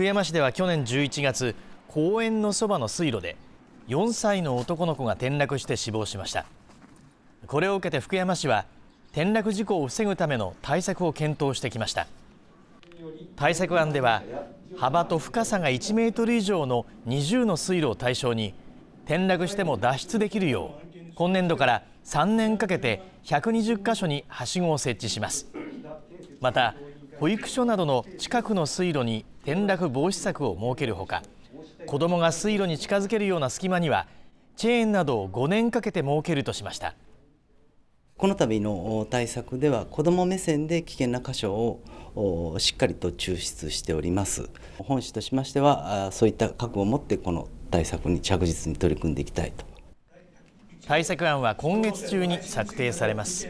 福山市では去年11月公園のそばの水路で4歳の男の子が転落して死亡しましたこれを受けて福山市は転落事故を防ぐための対策を検討してきました対策案では幅と深さが1メートル以上の20の水路を対象に転落しても脱出できるよう今年度から3年かけて120箇所にはしごを設置しますまた保育所などの近くの水路に転落防止策を設けるほか子どもが水路に近づけるような隙間にはチェーンなどを5年かけて設けるとしましたこの度の対策では子ども目線で危険な箇所をしっかりと抽出しております本市としましてはそういった覚悟を持ってこの対策に着実に取り組んでいきたいと対策案は今月中に策定されます